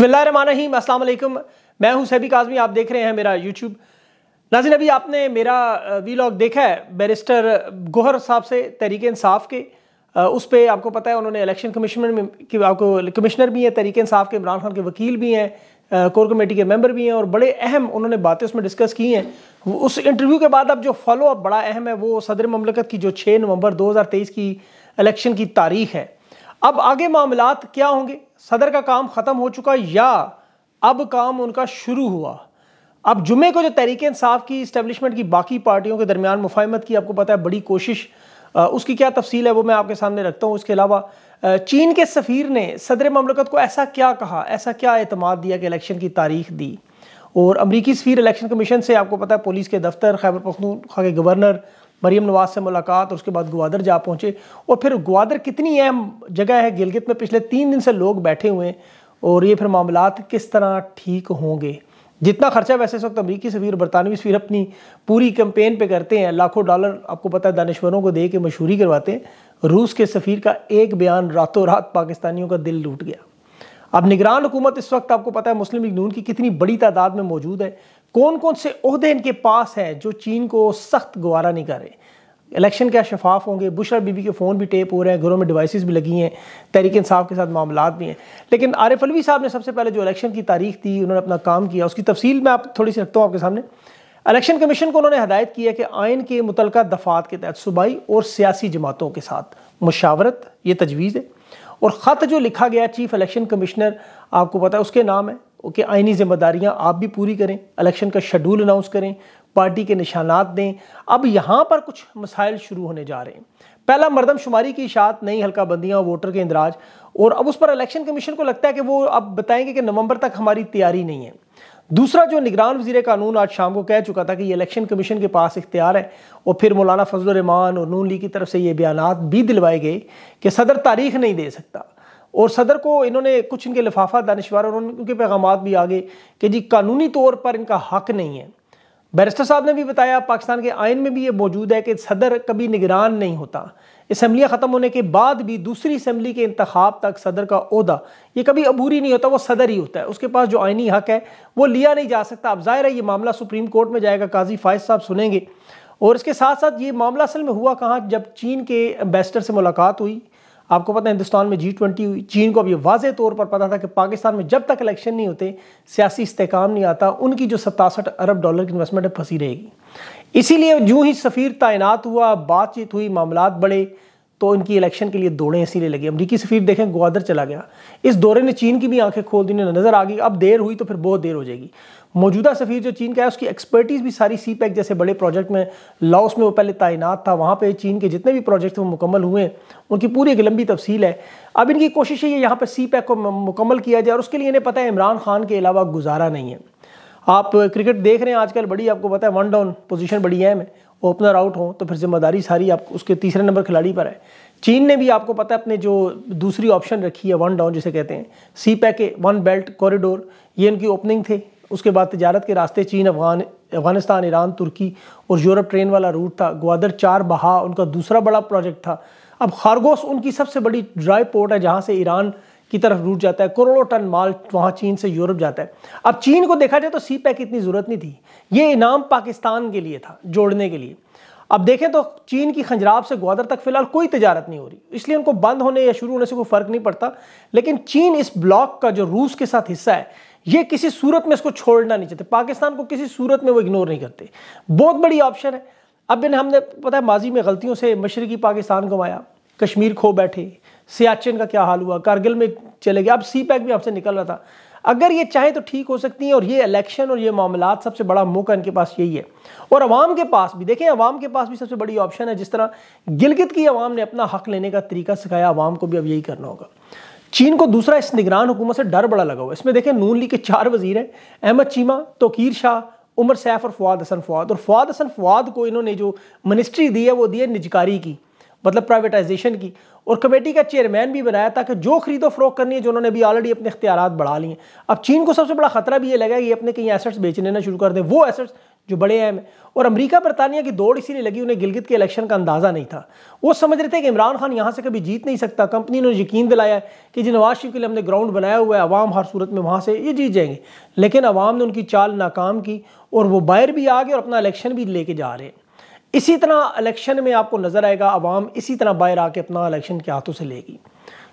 बिसमीम असल मैं हूं सैबिक आज़मी आप देख रहे हैं मेरा यूट्यूब नाजिन अभी आपने मेरा वीलॉग देखा है बैरिस्टर गोहर साहब से तहरीक इंसाफ के उस पर आपको पता है उन्होंने इलेक्शन कमिश्नर में कि आपको कमिश्नर भी हैं तरीके इंसाफ के इमरान खान के वकील भी हैं कोर कमेटी के मेंबर भी हैं और बड़े अहम उन्होंने बातें उसमें डिस्कस की हैं उस इंटरव्यू के बाद अब जो फॉलो अप बड़ा अहम है वो सदर ममलकत की जो छः नवंबर तेईस की इलेक्शन की तारीख है अब आगे मामला क्या होंगे सदर का काम ख़त्म हो चुका या अब काम उनका शुरू हुआ अब जुमे को जो तहरीक इंसाफ की इस्टेबलिशमेंट की बाकी पार्टियों के दरमियान मुफाहमत की आपको पता है बड़ी कोशिश उसकी क्या तफसील है वो मैं आपके सामने रखता हूँ उसके अलावा चीन के सफ़ीर ने सदर ममलकत को ऐसा क्या कहा ऐसा क्या अतमाद दिया कि इलेक्शन की तारीख दी और अमरीकी सफ़ीर इलेक्शन कमीशन से आपको पता है पुलिस के दफ्तर खैबर पखनूखा के गवर्नर मरीम नवाज से मुलाकात और उसके बाद ग्वादर जा पहुँचे और फिर ग्वादर कितनी अहम जगह है गिलगित में पिछले तीन दिन से लोग बैठे हुए हैं और ये फिर मामला किस तरह ठीक होंगे जितना खर्चा वैसे इस वक्त अमरीकी सफीर बरतानवी सफीर अपनी पूरी कैंपेन पे करते हैं लाखों डॉलर आपको पता है दानश्वरों को दे के मशहूरी करवाते हैं रूस के सफीर का एक बयान रातों रात पाकिस्तानियों का दिल लूट गया अब निगरान हुकूमत इस वक्त आपको पता है मुस्लिम लीग नून की कितनी बड़ी तादाद में मौजूद है कौन कौन से अहदे इनके पास हैं जो चीन को सख्त गवारा नहीं कर रहे इलेक्शन क्या शफाफ होंगे बुशरा बीबी के फ़ोन भी टेप हो रहे हैं घरों में डिवाइसेस भी लगी हैं तहरीक इंसाफ के साथ मामला भी हैं लेकिन आरिफ अलवी साहब ने सबसे पहले जो इलेक्शन की तारीख थी उन्होंने अपना काम किया उसकी तफसील मैं आप थोड़ी सी रखता हूँ आपके सामने इलेक्शन कमीशन को उन्होंने हदायत की है कि आयन के मुतल दफात के तहत सूबाई और सियासी जमातों के साथ मुशावरत ये तजवीज़ है और ख़त जो लिखा गया चीफ इलेक्शन कमिश्नर आपको पता है उसके नाम है कि आइनी जिम्मेदारियाँ आप भी पूरी करें इलेक्शन का शेड्यूल अनाउंस करें पार्टी के निशानात दें अब यहाँ पर कुछ मसाइल शुरू होने जा रहे हैं पहला मरदमशुमारी की इशात नई हल्का बंदियाँ वोटर के इंदराज और अब उस पर इलेक्शन कमीशन को लगता है कि वो अब बताएंगे कि नवंबर तक हमारी तैयारी नहीं है दूसरा जो निगरान वजीर कानून आज शाम को कह चुका था कि ये इलेक्शन कमीशन के पास इख्तियार है और फिर मौलाना फजल रमान और नून ली की तरफ से ये बयान भी दिलवाए गए कि सदर तारीख नहीं दे सकता और सदर को इन्होंने कुछ इनके लिफाफा दानशवर और उनके पैगाम भी आ गए कि जी कानूनी तौर पर इनका हक नहीं है बैरिस्टर साहब ने भी बताया पाकिस्तान के आयन में भी ये मौजूद है कि सदर कभी निगरान नहीं होता इसम्बलियाँ ख़त्म होने के बाद भी दूसरी इसम्बली के इंतब तक सदर का अहदा ये कभी अबूरी नहीं होता वो सदर ही होता है उसके पास जो आइनी हक है वो लिया नहीं जा सकता अब ज़ाहिर है ये मामला सुप्रीम कोर्ट में जाएगा काजी फायज साहब सुनेंगे और इसके साथ साथ ये मामला असल में हुआ कहाँ जब चीन के एम्बेसडर से मुलाकात हुई आपको पता है हिंदुस्तान में जी ट्वेंटी हुई चीन को अब ये वाज तौर पर पता था कि पाकिस्तान में जब तक इलेक्शन नहीं होते सियासी इस्तेकाम नहीं आता उनकी जो सतासठ अरब डॉलर की इन्वेस्टमेंट है फंसी रहेगी इसीलिए जो ही सफ़ीर तैनात हुआ बातचीत हुई मामला बढ़े तो इनकी इलेक्शन के लिए दौड़ें इसीलिए लगी अमरीकी सफ़ीर देखें ग्वादर चला गया इस दौरे ने चीन की भी आंखें खोल दी नज़र आ गई अब देर हुई तो फिर बहुत देर हो जाएगी मौजूदा सफ़ीर जो चीन का है उसकी एक्सपर्टीज़ भी सारी सी पैक e जैसे बड़े प्रोजेक्ट में लाओस में वो पहले तैनात था वहाँ पर चीन के जितने भी प्रोजेक्ट थे वो मुकम्मल हुए उनकी पूरी एक लंबी तफसील है अब इनकी कोशिश है यहाँ पर सी पैक e को मुकम्मल किया जाए और उसके लिए इन्हें पता है इमरान खान के अलावा गुजारा नहीं है आप क्रिकेट देख रहे हैं आजकल बड़ी आपको पता है वन डाउन पोजीशन बड़ी अहम है ओपनर आउट हों तो फिर जिम्मेदारी सारी आप उसके तीसरे नंबर खिलाड़ी पर है चीन ने भी आपको पता है अपने जो दूसरी ऑप्शन रखी है वन डाउन जिसे कहते हैं CPEC one belt corridor ये उनकी ओपनिंग थे उसके बाद तजारत के रास्ते चीन अफगान अफगानिस्तान ईरान तुर्की और यूरोप ट्रेन वाला रूट था ग्वादर चार बहा उनका दूसरा बड़ा प्रोजेक्ट था अब खारगोश उनकी सबसे बड़ी ड्राई पोर्ट है जहाँ से ईरान की तरफ रूट जाता है करोड़ों टन माल वहाँ चीन से यूरोप जाता है अब चीन को देखा जाए तो सी e पैक इतनी ज़रूरत नहीं थी ये इनाम पाकिस्तान के लिए था जोड़ने के लिए अब देखें तो चीन की खंजराब से ग्वादर तक फिलहाल कोई तजारत नहीं हो रही इसलिए उनको बंद होने या शुरू होने से कोई फ़र्क नहीं पड़ता लेकिन चीन इस ब्लॉक का जो रूस के साथ हिस्सा है ये किसी सूरत में इसको छोड़ना नहीं चाहते पाकिस्तान को किसी सूरत में वो इग्नोर नहीं करते बहुत बड़ी ऑप्शन है अब इन्हें हमने पता है माजी में गलतियों से मशरकी पाकिस्तान गंवाया कश्मीर खो बैठे सियाचिन का क्या हाल हुआ कारगिल में चले गए अब सी पैक भी आपसे निकल रहा था अगर ये चाहें तो ठीक हो सकती हैं और ये इलेक्शन और ये मामला सबसे बड़ा मौका इनके पास यही है और आवाम के पास भी देखें आवाम के पास भी सबसे बड़ी ऑप्शन है जिस तरह गिलगित की आवाम ने अपना हक लेने का तरीका सिखाया आवाम को भी अब यही करना होगा चीन को दूसरा इस निगरान हुकूमत से डर बड़ा लगा हुआ इसमें देखें नून लीग के चार वजीर हैं अहमद चीमा तोकीर शाह उमर सैफ और फवाद हसन फवाद और फवाद हसन फवाद को इन्होंने जो मिनिस्ट्री दी है वो दी है निजकारी की मतलब प्राइवेटाइजेशन की और कमेटी का चेयरमैन भी बनाया ताकि जो खरीदो फरोख करनी है जो उन्होंने भी ऑलरेडी अपने इख्तियार बढ़ा लिए अब चीन को सबसे बड़ा खतरा भी ये लगा कि अपने कहीं एसेट्स बेचने ना शुरू कर दें वो एसेट्स जो बड़े अहम हैं और अमेरिका बरतानिया की दौड़ इसीलिए लगी उन्हें गिलगित के इलेक्शन का अंदाज़ा नहीं था वो समझ रहे थे कि इमरान खान यहाँ से कभी जीत नहीं सकता कंपनी ने यकीन दिलाया कि जी नवाज शरीफ के लिए हमने ग्राउंड बनाया हुआ है आवाम हर सूरत में वहाँ से ये जीत जाएंगे लेकिन अवाम ने उनकी चाल नाकाम की और वो बाहर भी आ गए और अपना इलेक्शन भी लेके जा रहे हैं इसी तरह इलेक्शन में आपको नज़र आएगा अवाम इसी तरह बाहर आके अपना इलेक्शन के हाथों से लेगी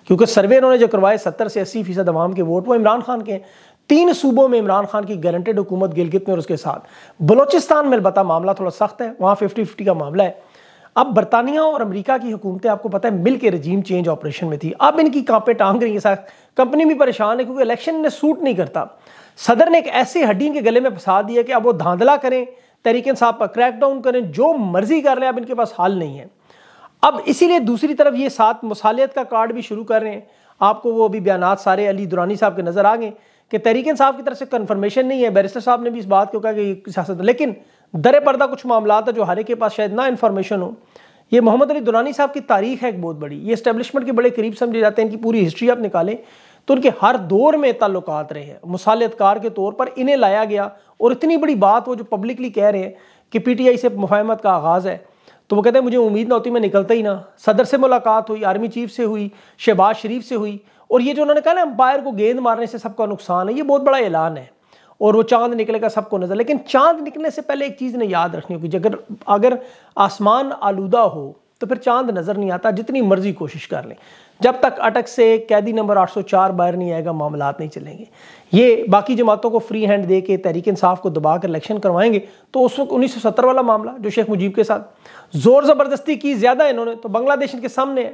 क्योंकि सर्वे उन्होंने जो करवाए सत्तर से अस्सी फीसद अवाम के वोट वो इमरान खान के हैं तीन सूबों में इमरान खान की गारंटेड हुकूमत गिलगित में और उसके साथ बलोचिस्तान में बता मामला थोड़ा सख्त है वहाँ फिफ्टी फिफ्टी का मामला है अब बरतानिया और अमरीका की हुकूमतें आपको पता है मिल के रजीम चेंज ऑपरेशन में थी अब इनकी कांपें टांग रही है साथ कंपनी भी परेशान है क्योंकि इलेक्शन ने सूट नहीं करता सदर ने एक ऐसी हड्डी के गले में फंसा दिया कि अब वो धांधला करें तरीके से आप क्रैक डाउन करें जो मर्जी कर लें अब इनके पास हाल नहीं है अब इसीलिए दूसरी तरफ ये सात मसालियत का कार्ड भी शुरू कर रहे हैं आपको वो अभी बयान सारे अली दुरानी साहब के नज़र आ गए कि तरीकन साहब की तरफ से कन्फर्मेशन नहीं है बैरिस्टर साहब ने भी इस बात को कहा कि सियासत लेकिन दर पर्दा कुछ मामला है जो हर एक के पास शायद ना इन्फॉर्मेशन हो ये मोहम्मद अली दुरानी साहब की तारीख है एक बहुत बड़ी ये इस्टेबलिशमेंट के बड़े करीब समझे जाते हैं इनकी पूरी हिस्ट्री आप निकालें तो उनके हर दौर में ताल्लुक रहे हैं मसालतकार के तौर पर इन्हें लाया गया और इतनी बड़ी बात वो जो पब्लिकली कह रहे हैं कि पीटीआई से मुफाहमत का आगाज़ है तो वो कहते हैं मुझे उम्मीद ना होती मैं निकलता ही ना सदर से मुलाकात हुई आर्मी चीफ से हुई शहबाज शरीफ से हुई और ये जो उन्होंने कहा ना अंपायर को गेंद मारने से सबका नुकसान है ये बहुत बड़ा ऐलान है और वो चांद निकलेगा सबको नज़र लेकिन चांद निकलने से पहले एक चीज़ ने याद रखनी होगी अगर अगर आसमान आलूदा हो तो फिर चांद नज़र नहीं आता जितनी मर्जी कोशिश कर लें जब तक अटक से कैदी नंबर 804 बाहर नहीं आएगा मामला नहीं चलेंगे ये बाकी जमातों को फ्री हैंड दे के तहरीक इंसाफ को दबा कर इलेक्शन करवाएंगे तो उस वक्त उन्नीस वाला मामला जो शेख मुजीब के साथ ज़ोर ज़बरदस्ती की ज़्यादा इन्होंने तो बांग्लादेश इनके सामने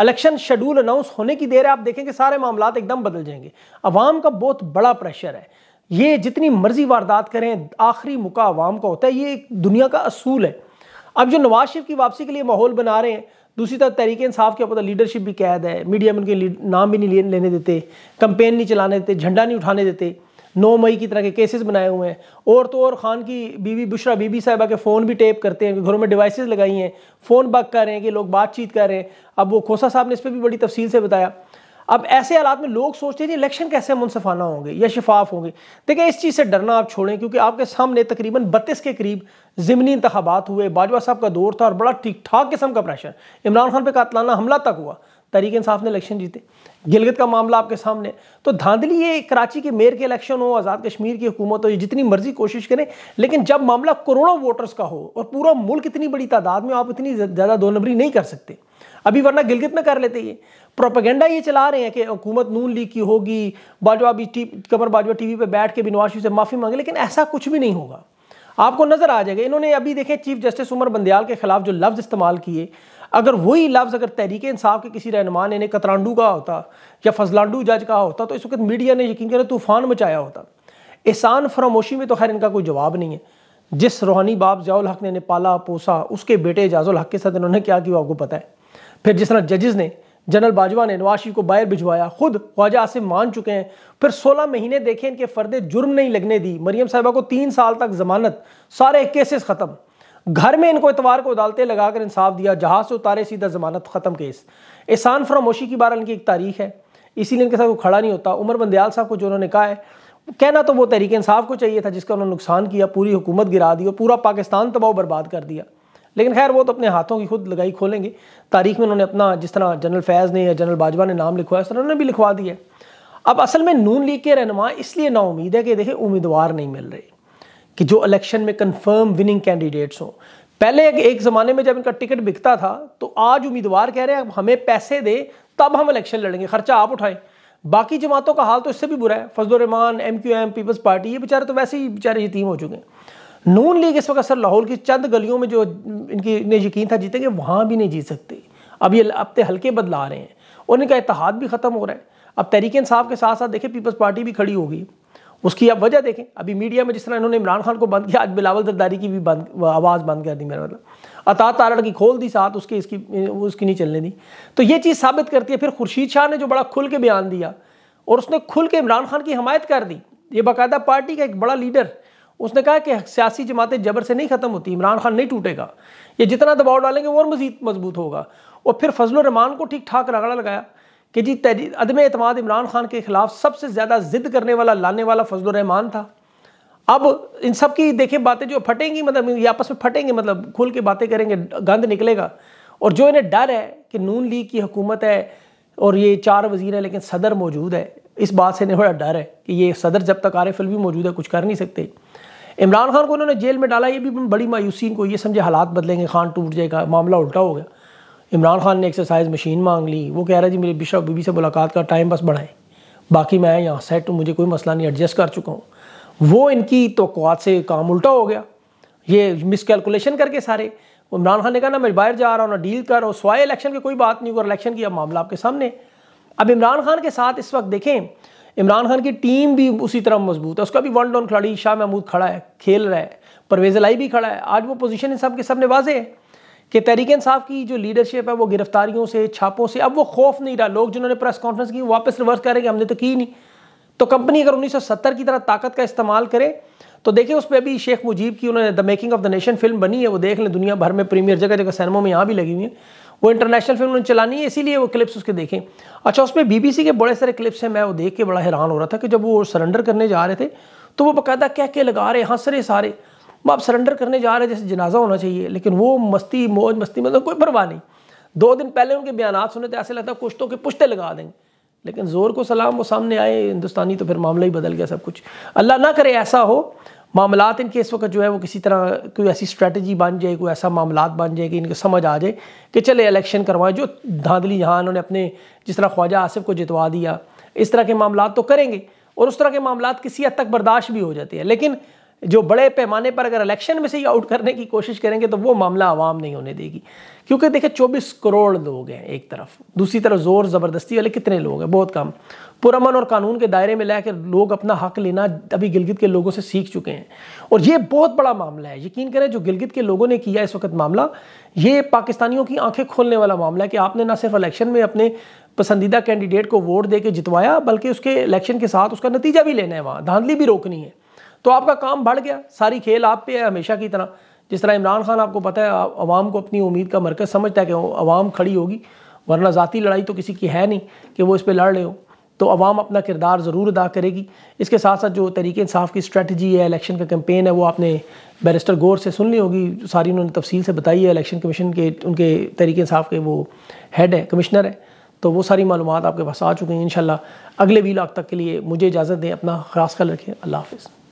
इलेक्शन शेड्यूल अनाउंस होने की देर है आप देखेंगे सारे मामला एकदम बदल जाएंगे अवाम का बहुत बड़ा प्रेशर है ये जितनी मर्जी वारदात करें आखिरी मुका अवाम का होता है ये दुनिया का असूल है अब जो नवाज शरीफ की वापसी के लिए माहौल बना रहे हैं दूसरी तरफ तहरीक इंसाफ के पता तो लीडरशिप भी कैद है मीडिया में उनके नाम भी नहीं लेने देते कंपेन नहीं चलाने देते झंडा नहीं उठाने देते नौ मई की तरह के केसेस बनाए हुए हैं और तो और खान की बीवी बुशरा बीबी साहबा के फ़ोन भी टेप करते हैं घरों में डिवाइसेस लगाई हैं फ़ोन बक कर रहे हैं कि लोग बातचीत कर रहे हैं अब वो खोसा साहब ने इस पर भी बड़ी तफसील से बताया अब ऐसे हालात में लोग सोचते हैं इलेक्शन कैसे मुनफाना होंगे या शिफाफ होंगे देखिए इस चीज़ से डरना आप छोड़ें क्योंकि आपके सामने तकरीबन बत्तीस के करीब ज़मनी इंतबात हुए बाजवा साहब का दौर था और बड़ा ठीक ठाक किस्म का प्रेशर इमरान खान पर कातलाना हमला तक हुआ तरीक इंसाफ ने इलेक्शन जीते गिलगित का मामला आपके सामने तो धांधली ये कराची के मेयर के इलेक्शन हो आज़ाद कश्मीर की हुकूमत हो ये जितनी मर्जी कोशिश करें लेकिन जब मामला करोड़ों वोटर्स का हो और पूरा मुल्क इतनी बड़ी तादाद में आप इतनी ज़्यादा दो नंबरी नहीं कर सकते अभी वरना गिलगित में कर लेते ये प्रोपागेंडा ये चला रहे हैं कि हुकूमत नून लीग की होगी बाजवा अभी कमर बाजवा टीवी पे बैठ के बिनवाज शरीफ से माफ़ी मांगे लेकिन ऐसा कुछ भी नहीं होगा आपको नज़र आ जाएगा इन्होंने अभी देखें चीफ जस्टिस उमर बंदयाल के खिलाफ जो लफ्ज़ इस्तेमाल किए अगर वही लफ्ज़ अगर तहरीक इंसाफ के किसी रहनुमा ने कतरांडू का होता या फजलांडू जज का होता तो इस वक्त मीडिया ने यकीन करें तूफान मचाया होता एहसान फरामोशी में तो खैर इनका कोई जवाब नहीं है जिस रूहानी बाप जयाल हक ने, पाला पोसा उसके बेटे एजाजुल हक के साथ इन्होंने क्या किया आपको पता है फिर जिस तरह जजेज़ ने जनरल बाजवा ने नवाशी को बाहर भिजवाया खुद ख्वाजा आसिम मान चुके हैं फिर 16 महीने देखे इनके फर्दे जुर्म नहीं लगने दी मरियम साहिबा को तीन साल तक जमानत सारे केसेस ख़त्म घर में इनको इतवार को अदालते लगाकर इंसाफ दिया जहाज से उतारे सीधा जमानत ख़त्म केस एहसान फरामोशी की बार इनकी एक तारीख है इसीलिए इनके साथ वो खड़ा नहीं होता उमर बंदयाल साहब को जो उन्होंने कहा है कहना तो वो तहरीक इंसाफ को चाहिए था जिसका उन्होंने नुकसान किया पूरी हुकूमत गिरा दी और पूरा पाकिस्तान तबाह बर्बाद कर दिया लेकिन खैर वो तो अपने हाथों की खुद लगाई खोलेंगे तारीख में उन्होंने अपना जिस तरह जनरल फैज़ ने या जनरल बाजवा ने नाम लिखवाया उस तरह उन्होंने भी लिखवा दिया अब असल में नून लीग के रहनमा इसलिए नाउमीद है कि देखे उम्मीदवार नहीं मिल रही कि जो इलेक्शन में कंफर्म विनिंग कैंडिडेट्स हों पहले एक, एक ज़माने में जब इनका टिकट बिकता था तो आज उम्मीदवार कह रहे हैं हमें पैसे दे तब हम इलेक्शन लड़ेंगे खर्चा आप उठाएं बाकी जमातों का हाल तो इससे भी बुरा है Fazlur Rahman M Q M People's Party ये बेचारे तो वैसे ही बेचारे यतीम हो चुके हैं नून लीग इस वक्त सर लाहौल की चंद गलियों में जो इनकी इन्हें यकीन था जीतेंगे वहाँ भी नहीं जीत सकते अब ये अपने हल्के बदला रहे हैं और इनका इतिहाद भी ख़त्म हो रहा है अब तहरीक इंसाफ के साथ साथ देखें पीपल्स पार्टी भी खड़ी होगी उसकी आप वजह देखें अभी मीडिया में जिस तरह इन्होंने इमरान खान को बंद किया आज बिलावल जरदारी की भी बंद आवाज़ बंद कर दी मेरा मतलब अता तारण की खोल दी साथ उसके इसकी उसकी नहीं चलने दी तो ये चीज़ साबित करती है फिर खुर्शीद शाह ने जो बड़ा खुल के बयान दिया और उसने खुल के इमरान खान की हमायत कर दी ये बाकायदा पार्टी का एक बड़ा लीडर उसने कहा कि सियासी जमातें जबर से नहीं ख़त्म होती इमरान खान नहीं टूटेगा ये जितना दबाव डालेंगे वो और मजीद मजबूत होगा और फिर फजल रमान को ठीक ठाक रगड़ा लगाया कि जी अदम अतमाद इमरान खान के ख़िलाफ़ सबसे ज़्यादा ज़िद करने वाला लाने वाला फजल रहमान था अब इन सब की देखें बातें जो फटेंगी मतलब ये आपस में फटेंगे मतलब खुल के बातें करेंगे गंद निकलेगा और जो इन्हें डर है कि नून लीग की हुकूमत है और ये चार वजीर हैं लेकिन सदर मौजूद है इस बात से इन्हें बड़ा डर है कि ये सदर जब तक आरएफएल भी मौजूद है कुछ कर नहीं सकते इमरान खान को उन्होंने जेल में डाला ये भी बड़ी मायूसी इनको ये समझे हालात बदलेंगे खान टूट जाएगा मामला उल्टा हो गया इमरान खान ने एक्सरसाइज मशीन मांग ली वो कह रहा है जी मेरे बिशा बीबी से मुलाकात का टाइम बस बढ़ाएं बाकी मैं यहाँ सेट हूँ तो मुझे कोई मसला नहीं एडजस्ट कर चुका हूँ वो इनकी तो से काम उल्टा हो गया ये मिसकैलकुलेशन करके सारे इमरान खान ने कहा ना मैं बाहर जा रहा हूँ ना डील कर रहा हूँ स्वाए इलेक्शन की कोई बात नहीं और इलेक्शन की अब मामला आपके सामने अब इमरान खान के साथ इस वक्त देखें इमरान खान की टीम भी उसी तरह मजबूत है उसका भी वन डाउन खिलाड़ी शाह महमूद खड़ा है खेल रहा है परवेज लाई भी खड़ा है आज वो पोजीशन इन सब के सब ने वाजे है कि तहरीक इंसाफ की जो लीडरशिप है वो गिरफ्तारियों से छापों से अब वो खौफ नहीं रहा लोग जिन्होंने प्रेस कॉन्फ्रेंस की वापस रिवर्स रहे कि हमने तो की नहीं तो कंपनी अगर 1970 की तरह ताकत का इस्तेमाल करे तो देखिए उस पर अभी शेख मुजीब की उन्होंने the making of the nation film बनी है वो देख लें दुनिया भर में प्रीमियर जगह जगह सिनेमा में यहाँ भी लगी हुई है वो इंटरनेशनल फिल्म उन्होंने चलानी है इसीलिए वो क्लिप्स उसके देखें अच्छा उसमें बीबीसी के बड़े सारे क्लिप्स हैं मैं वो देख के बड़ा हैरान हो रहा था कि जब वो सरेंडर करने जा रहे थे तो वो बकायदा कह के लगा रहे हंस रहे सारे वो आप सरेंडर करने जा रहे हैं जैसे जनाजा होना चाहिए लेकिन वो मस्ती मौज मस्ती मतलब कोई परवाह नहीं दो दिन पहले उनके बयान सुने तो ऐसे लगता है कुछ तो के पुश्ते लगा देंगे लेकिन ज़ोर को सलाम वो सामने आए हिंदुस्तानी तो फिर मामला ही बदल गया सब कुछ अल्लाह ना करे ऐसा हो मामला इनके इस वक्त जो है वो किसी तरह कोई ऐसी स्ट्रेटजी बन जाए कोई ऐसा मामला बन जाए कि इनको समझ आ जाए कि चले इलेक्शन करवाएं जो धांधली यहाँ उन्होंने अपने जिस तरह ख्वाजा आसिफ को जितवा दिया इस तरह के मामला तो करेंगे और उस तरह के मामला किसी हद तक बर्दाश्त भी हो जाते हैं लेकिन जो बड़े पैमाने पर अगर इलेक्शन में से ही आउट करने की कोशिश करेंगे तो वो मामला आवाम नहीं होने देगी क्योंकि देखिए 24 करोड़ लोग हैं एक तरफ दूसरी तरफ ज़ोर ज़बरदस्ती वाले कितने लोग हैं बहुत कम पुरमन और कानून के दायरे में लाकर लोग अपना हक लेना अभी गिलगित के लोगों से सीख चुके हैं और ये बहुत बड़ा मामला है यकीन करें जो गिलगित के लोगों ने किया इस वक्त मामला ये पाकिस्तानियों की आंखें खोलने वाला मामला है कि आपने ना सिर्फ इलेक्शन में अपने पसंदीदा कैंडिडेट को वोट दे के जितवाया बल्कि उसके इलेक्शन के साथ उसका नतीजा भी लेना है वहाँ धांधली भी रोकनी है तो आपका काम बढ़ गया सारी खेल आप पे है हमेशा की तरह जिस तरह इमरान खान आपको पता है आवाम को अपनी उम्मीद का मरकज़ समझता है कि आवाम खड़ी होगी वरना ज़ाती लड़ाई तो किसी की है नहीं कि वो इस पर लड़ रहे हो तो आवाम अपना किरदार ज़रूर अदा करेगी इसके साथ साथ जो तरीके इंसाफ की स्ट्रेटजी है इलेक्शन का कैंपेन है वो आपने बैरिस्टर गौर से सुन ली होगी सारी उन्होंने तफसील से बताई है इलेक्शन कमीशन के उनके तरीके इंसाफ के वो हेड है कमिश्नर है तो वो सारी मालूम आपके पास आ चुकी हैं इन अगले वीलाग तक के लिए मुझे इजाज़त दें अपना ख़ास ख्याल रखें अल्लाह हाफिज़